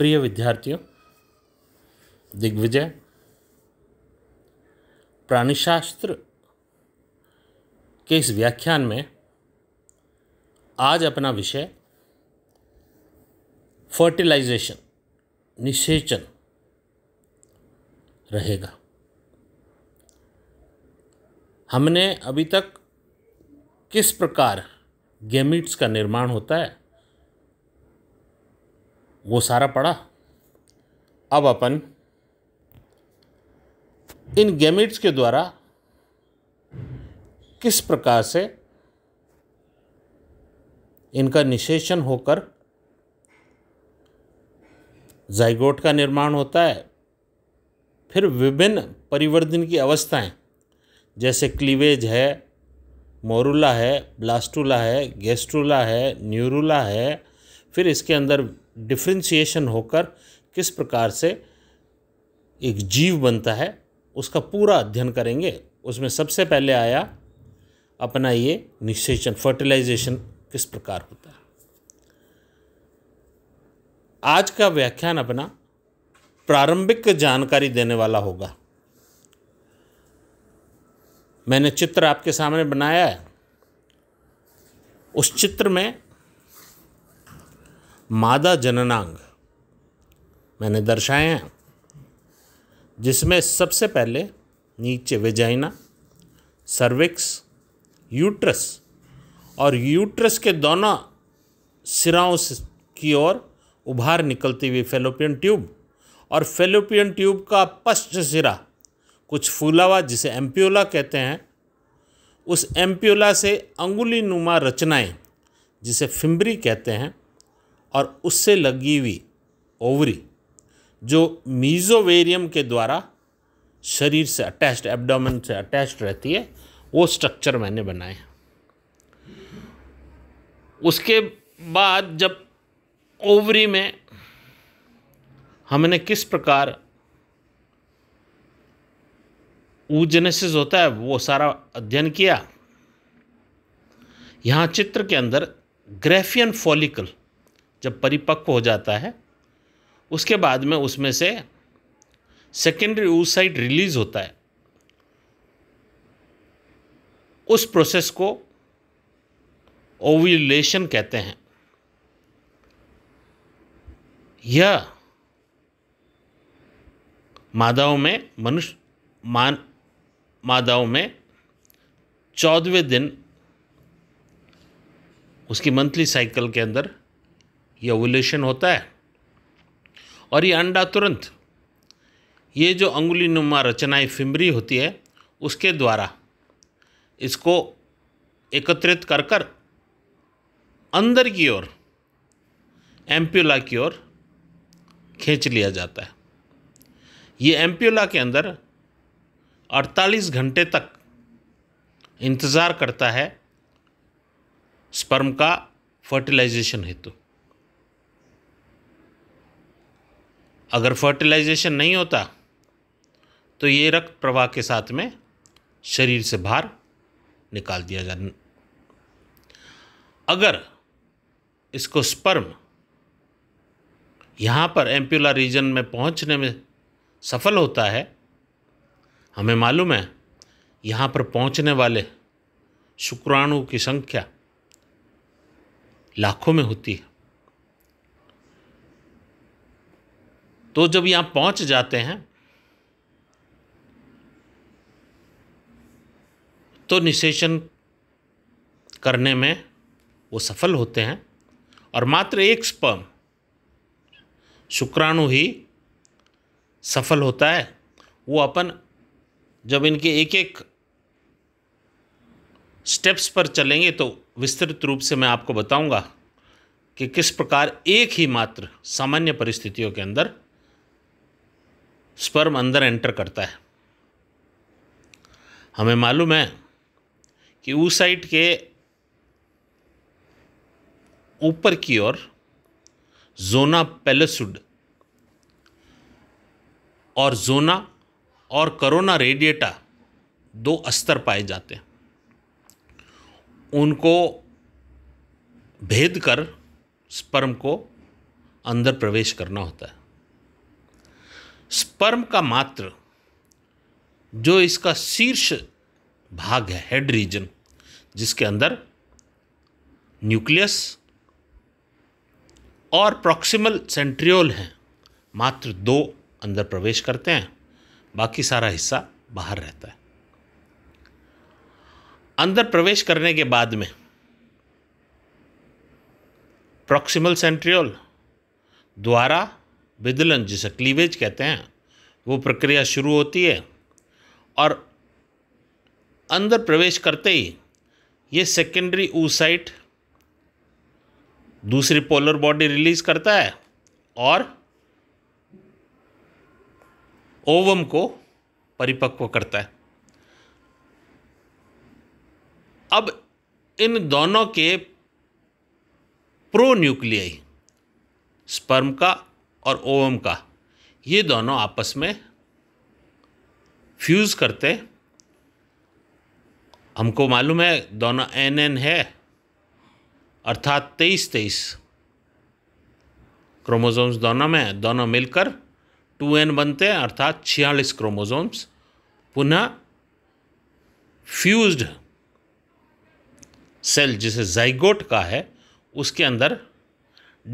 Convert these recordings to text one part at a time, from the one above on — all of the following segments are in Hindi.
प्रिय विद्यार्थियों दिग्विजय प्राणीशास्त्र के इस व्याख्यान में आज अपना विषय फर्टिलाइजेशन निषेचन रहेगा हमने अभी तक किस प्रकार गेमिट्स का निर्माण होता है वो सारा पड़ा अब अपन इन गैमेट्स के द्वारा किस प्रकार से इनका निशेषण होकर जाइगोट का निर्माण होता है फिर विभिन्न परिवर्धन की अवस्थाएं जैसे क्लीवेज है मोरूला है ब्लास्टूला है गेस्टूला है न्यूरूला है फिर इसके अंदर डिफ्रेंशिएशन होकर किस प्रकार से एक जीव बनता है उसका पूरा अध्ययन करेंगे उसमें सबसे पहले आया अपना ये निषेचन फर्टिलाइजेशन किस प्रकार होता है आज का व्याख्यान अपना प्रारंभिक जानकारी देने वाला होगा मैंने चित्र आपके सामने बनाया है उस चित्र में मादा जननांग मैंने दर्शाए हैं जिसमें सबसे पहले नीचे वेजाइना सर्विक्स यूट्रस और यूट्रस के दोनों सिराओं की ओर उभार निकलती हुई फेलोपियन ट्यूब और फेलोपियन ट्यूब का पश्च सिरा कुछ फूलावा जिसे एम्प्योला कहते हैं उस एम्प्योला से अंगुली नुमा रचनाएँ जिसे फिम्बरी कहते हैं और उससे लगी हुई ओवरी जो मीजोवेरियम के द्वारा शरीर से अटैच्ड एब्डोमेन से अटैच्ड रहती है वो स्ट्रक्चर मैंने बनाए उसके बाद जब ओवरी में हमने किस प्रकार ऊजेनेसिस होता है वो सारा अध्ययन किया यहाँ चित्र के अंदर ग्रेफियन फॉलिकल जब परिपक्व हो जाता है उसके बाद में उसमें से सेकेंडरी ऊसाइट रिलीज होता है उस प्रोसेस को ओव्यूलेशन कहते हैं यह मादाओं में मनुष्य मान मादाओं में चौदहवें दिन उसकी मंथली साइकिल के अंदर ये ओवुलेशन होता है और ये अंडा तुरंत ये जो अंगुली नुमा रचनाएँ फिमरी होती है उसके द्वारा इसको एकत्रित कर कर अंदर की ओर एम्प्यूला की ओर खींच लिया जाता है ये एम्प्यूला के अंदर 48 घंटे तक इंतज़ार करता है स्पर्म का फर्टिलाइजेशन हेतु अगर फर्टिलाइजेशन नहीं होता तो ये रक्त प्रवाह के साथ में शरीर से बाहर निकाल दिया जा अगर इसको स्पर्म यहाँ पर एम्प्यूला रीजन में पहुँचने में सफल होता है हमें मालूम है यहाँ पर पहुँचने वाले शुक्राणु की संख्या लाखों में होती है तो जब यहाँ पहुँच जाते हैं तो निषेचन करने में वो सफल होते हैं और मात्र एक स्पर्म शुक्राणु ही सफल होता है वो अपन जब इनके एक एक स्टेप्स पर चलेंगे तो विस्तृत रूप से मैं आपको बताऊंगा कि किस प्रकार एक ही मात्र सामान्य परिस्थितियों के अंदर स्पर्म अंदर एंटर करता है हमें मालूम है कि साइट के ऊपर की ओर जोना पेलेसुड और जोना और करोना रेडिएटा दो अस्तर पाए जाते हैं उनको भेद कर स्पर्म को अंदर प्रवेश करना होता है स्पर्म का मात्र जो इसका शीर्ष भाग है हेड रीजन जिसके अंदर न्यूक्लियस और प्रॉक्सिमल सेंट्रियोल हैं मात्र दो अंदर प्रवेश करते हैं बाकी सारा हिस्सा बाहर रहता है अंदर प्रवेश करने के बाद में प्रॉक्सिमल सेंट्रियोल द्वारा विदलन जिसे क्लीवेज कहते हैं वो प्रक्रिया शुरू होती है और अंदर प्रवेश करते ही ये सेकेंडरी ऊसाइट दूसरी पोलर बॉडी रिलीज करता है और ओवम को परिपक्व करता है अब इन दोनों के प्रो न्यूक्लियाई स्पर्म का और ओम का ये दोनों आपस में फ्यूज़ करते हमको मालूम है दोनों एन एन है अर्थात तेईस तेईस क्रोमोजोम्स दोनों में दोनों मिलकर टू एन बनते हैं अर्थात छियालीस क्रोमोजोम्स पुनः फ्यूज्ड सेल जिसे जाइगोट का है उसके अंदर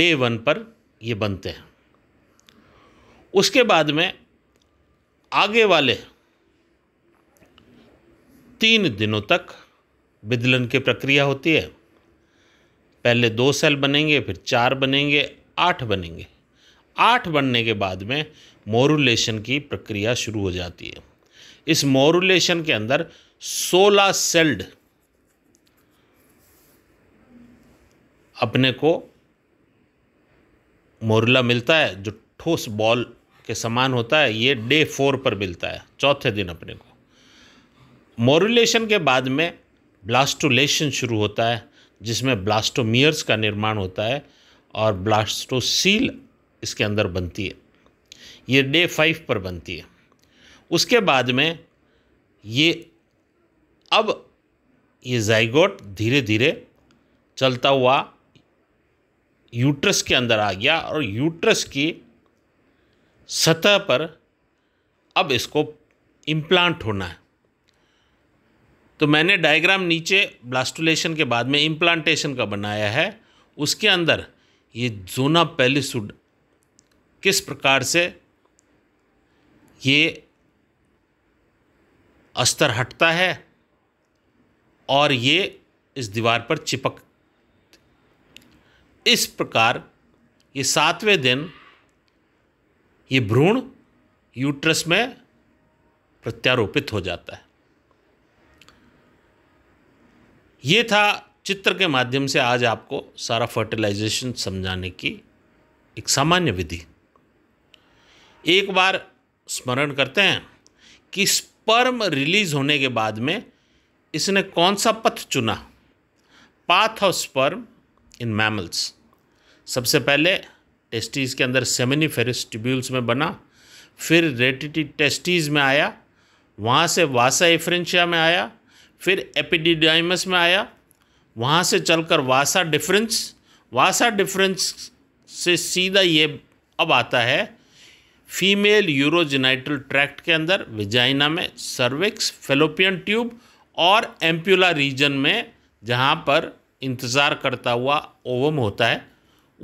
डे वन पर ये बनते हैं उसके बाद में आगे वाले तीन दिनों तक विदलन की प्रक्रिया होती है पहले दो सेल बनेंगे फिर चार बनेंगे आठ बनेंगे आठ बनने के बाद में मोरुलेशन की प्रक्रिया शुरू हो जाती है इस मोरुलेशन के अंदर सोलह सेल्ड अपने को मोरला मिलता है जो ठोस बॉल के समान होता है ये डे फोर पर मिलता है चौथे दिन अपने को मोरुलेशन के बाद में ब्लास्टोलेशन शुरू होता है जिसमें ब्लास्टोमियर्स का निर्माण होता है और ब्लास्टोसील इसके अंदर बनती है ये डे फाइव पर बनती है उसके बाद में ये अब ये जाइगोट धीरे धीरे चलता हुआ यूट्रस के अंदर आ गया और यूट्रस की सतह पर अब इसको इम्प्लांट होना है तो मैंने डायग्राम नीचे ब्लास्टुलेशन के बाद में इम्प्लांटेशन का बनाया है उसके अंदर ये जोना पेलिसुड किस प्रकार से ये अस्तर हटता है और ये इस दीवार पर चिपक इस प्रकार ये सातवें दिन ये भ्रूण यूट्रस में प्रत्यारोपित हो जाता है ये था चित्र के माध्यम से आज आपको सारा फर्टिलाइजेशन समझाने की एक सामान्य विधि एक बार स्मरण करते हैं कि स्पर्म रिलीज होने के बाद में इसने कौन सा पथ चुना path of sperm in mammals सबसे पहले टेस्टीज़ के अंदर सेमिनिफेरस ट्यूब्यूल्स में बना फिर रेटिटी टेस्टीज़ में आया वहाँ से वासा एफ्रेंशिया में आया फिर एपिडिडाइमस में आया वहाँ से चलकर वासा डिफरेंस वासा डिफरेंस से सीधा ये अब आता है फीमेल यूरोजेनाइटल ट्रैक्ट के अंदर विजाइना में सर्विक्स फेलोपियन ट्यूब और एम्प्यूला रीजन में जहाँ पर इंतज़ार करता हुआ ओवम होता है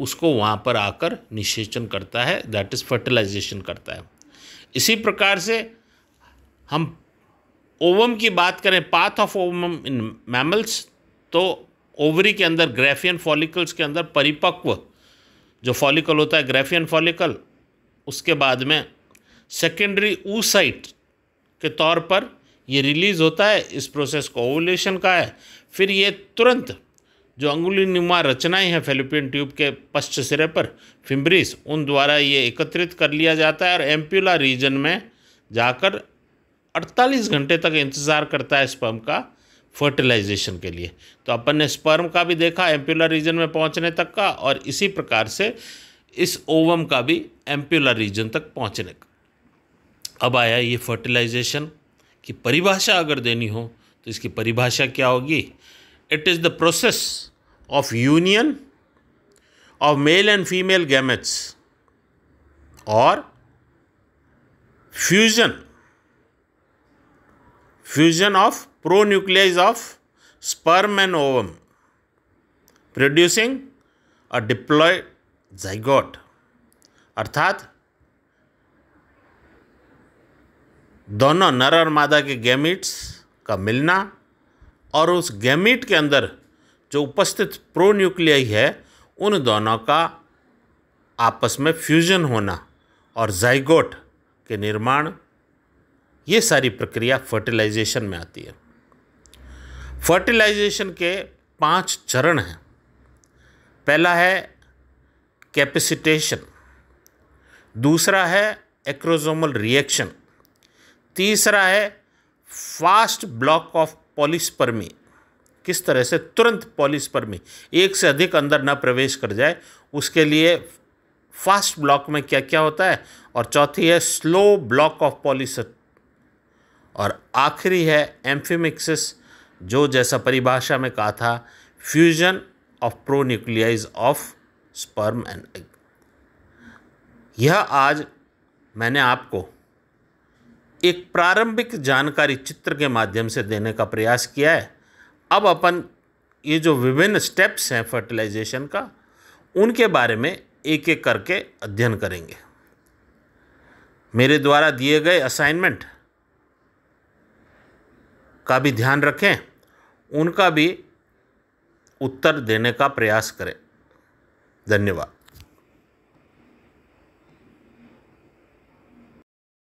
उसको वहाँ पर आकर निषेचन करता है दैट इज़ फर्टिलाइजेशन करता है इसी प्रकार से हम ओवम की बात करें path of ovum in mammals तो ओवरी के अंदर ग्रेफियन फॉलिकल्स के अंदर परिपक्व जो फॉलिकल होता है ग्रेफियन फॉलिकल उसके बाद में सेकेंडरी ऊसाइट के तौर पर ये रिलीज़ होता है इस प्रोसेस को ओवलेशन का है फिर ये तुरंत जो अंगुली नुमा रचनाएं हैं फेलिपियन ट्यूब के पश्च सिरे पर फिम्ब्रिस उन द्वारा ये एकत्रित कर लिया जाता है और एम्प्यूला रीजन में जाकर 48 घंटे तक इंतज़ार करता है स्पर्म का फर्टिलाइजेशन के लिए तो अपन ने स्पर्म का भी देखा एम्प्यूला रीजन में पहुंचने तक का और इसी प्रकार से इस ओवम का भी एम्प्यूला रीजन तक पहुंचने का अब आया ये फर्टिलाइजेशन की परिभाषा अगर देनी हो तो इसकी परिभाषा क्या होगी it is the process of union of male and female gametes or fusion fusion of pronuclei of sperm and ovum producing a diploid zygote अर्थात दोनों नर और मादा के गैमिट्स का मिलना और उस गैमिट के अंदर जो उपस्थित प्रोन्यूक्लियाई है उन दोनों का आपस में फ्यूजन होना और जाइगोट के निर्माण ये सारी प्रक्रिया फर्टिलाइजेशन में आती है फर्टिलाइजेशन के पांच चरण हैं पहला है कैपेसिटेशन दूसरा है एक्रोजोमल रिएक्शन तीसरा है फास्ट ब्लॉक ऑफ पॉलिसपर्मी किस तरह से तुरंत पॉलिसपर्मी एक से अधिक अंदर ना प्रवेश कर जाए उसके लिए फास्ट ब्लॉक में क्या क्या होता है और चौथी है स्लो ब्लॉक ऑफ पॉलिस और आखिरी है एम्फीमिक्सिस जो जैसा परिभाषा में कहा था fusion of pronuclei of sperm and egg यह आज मैंने आपको एक प्रारंभिक जानकारी चित्र के माध्यम से देने का प्रयास किया है अब अपन ये जो विभिन्न स्टेप्स हैं फर्टिलाइजेशन का उनके बारे में एक एक करके अध्ययन करेंगे मेरे द्वारा दिए गए असाइनमेंट का भी ध्यान रखें उनका भी उत्तर देने का प्रयास करें धन्यवाद